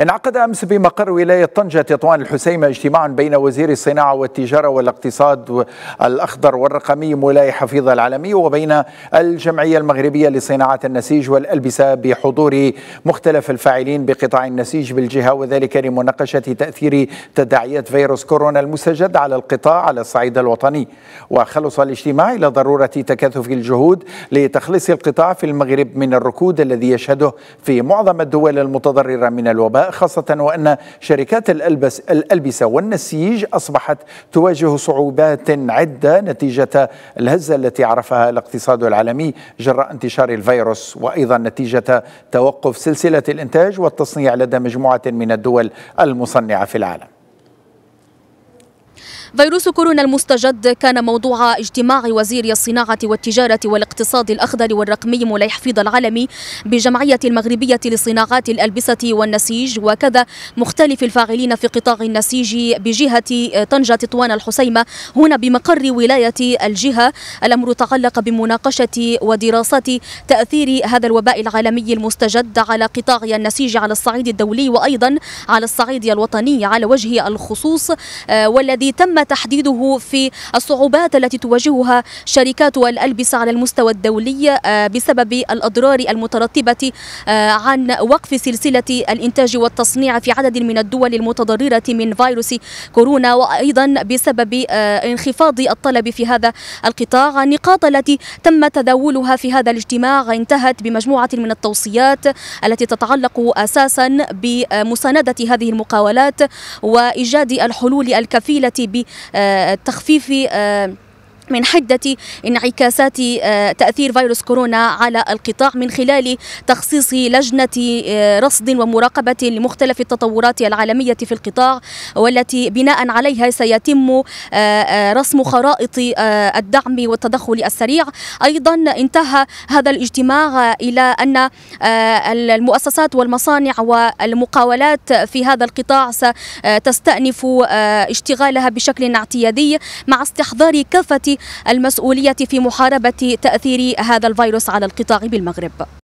انعقد أمس بمقر ولاية طنجة تطوان الحسيمة اجتماع بين وزير الصناعة والتجارة والاقتصاد الأخضر والرقمي مولاي حفيظ العالمي وبين الجمعية المغربية لصناعة النسيج والألبسة بحضور مختلف الفاعلين بقطاع النسيج بالجهة وذلك لمناقشة تأثير تداعيات فيروس كورونا المستجد على القطاع على الصعيد الوطني وخلص الاجتماع إلى ضرورة تكاثف الجهود لتخليص القطاع في المغرب من الركود الذي يشهده في معظم الدول المتضررة من الوباء خاصة وأن شركات الألبس الألبسة والنسيج أصبحت تواجه صعوبات عدة نتيجة الهزة التي عرفها الاقتصاد العالمي جراء انتشار الفيروس وأيضا نتيجة توقف سلسلة الإنتاج والتصنيع لدى مجموعة من الدول المصنعة في العالم فيروس كورونا المستجد كان موضوع اجتماع وزيري الصناعة والتجارة والاقتصاد الأخضر والرقمي مولاي حفيظ العالمي بجمعية المغربية لصناعات الألبسة والنسيج وكذا مختلف الفاعلين في قطاع النسيج بجهة آه، طنجة تطوان الحسيمة هنا بمقر ولاية الجهة الأمر تعلق بمناقشة ودراسة تأثير هذا الوباء العالمي المستجد على قطاع النسيج على الصعيد الدولي وأيضا على الصعيد الوطني على وجه الخصوص آه، والذي تم تحديده في الصعوبات التي تواجهها شركات الألبسة على المستوى الدولي آه، بسبب الأضرار المترتبة آه، عن وقف سلسلة الإنتاج والتصنيع في عدد من الدول المتضررة من فيروس كورونا وأيضا بسبب آه، انخفاض الطلب في هذا القطاع النقاط التي تم تداولها في هذا الاجتماع انتهت بمجموعة من التوصيات التي تتعلق أساسا بمساندة هذه المقاولات وإيجاد الحلول الكفيلة آه، تخفيف آه، من حدة انعكاسات آه، تأثير فيروس كورونا على القطاع من خلال تخصيص لجنة آه، رصد ومراقبة لمختلف التطورات العالمية في القطاع والتي بناء عليها سيتم آه، رسم خرائط الدعم والتدخل السريع أيضا انتهى هذا الاجتماع إلى أن المؤسسات والمصانع والمقاولات في هذا القطاع ستستأنف اشتغالها بشكل اعتيادي مع استحضار كافة المسؤولية في محاربة تأثير هذا الفيروس على القطاع بالمغرب